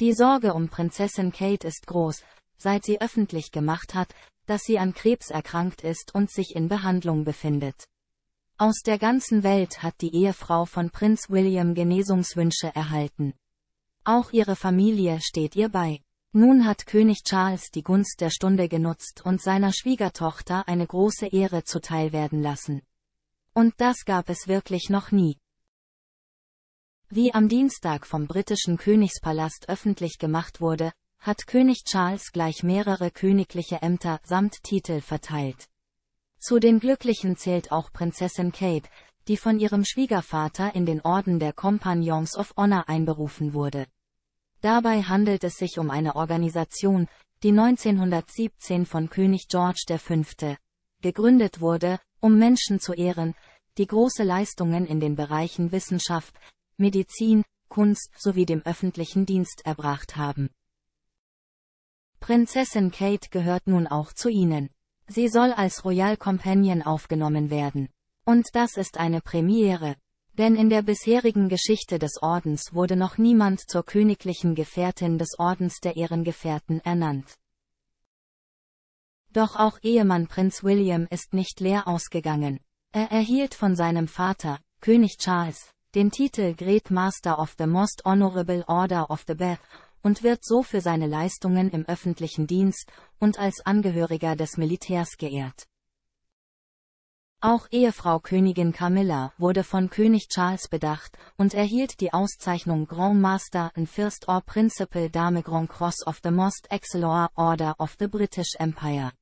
Die Sorge um Prinzessin Kate ist groß, seit sie öffentlich gemacht hat, dass sie an Krebs erkrankt ist und sich in Behandlung befindet. Aus der ganzen Welt hat die Ehefrau von Prinz William Genesungswünsche erhalten. Auch ihre Familie steht ihr bei. Nun hat König Charles die Gunst der Stunde genutzt und seiner Schwiegertochter eine große Ehre zuteilwerden lassen. Und das gab es wirklich noch nie. Wie am Dienstag vom britischen Königspalast öffentlich gemacht wurde, hat König Charles gleich mehrere königliche Ämter samt Titel verteilt. Zu den Glücklichen zählt auch Prinzessin Kate, die von ihrem Schwiegervater in den Orden der Compagnons of Honor einberufen wurde. Dabei handelt es sich um eine Organisation, die 1917 von König George V. gegründet wurde, um Menschen zu ehren, die große Leistungen in den Bereichen Wissenschaft, Medizin, Kunst sowie dem öffentlichen Dienst erbracht haben. Prinzessin Kate gehört nun auch zu ihnen. Sie soll als Royal Companion aufgenommen werden. Und das ist eine Premiere. Denn in der bisherigen Geschichte des Ordens wurde noch niemand zur königlichen Gefährtin des Ordens der Ehrengefährten ernannt. Doch auch Ehemann Prinz William ist nicht leer ausgegangen. Er erhielt von seinem Vater, König Charles, den Titel Great Master of the Most Honorable Order of the Bath und wird so für seine Leistungen im öffentlichen Dienst und als Angehöriger des Militärs geehrt. Auch Ehefrau Königin Camilla wurde von König Charles bedacht und erhielt die Auszeichnung Grand Master and First or Principal Dame Grand Cross of the Most Excellent Order of the British Empire.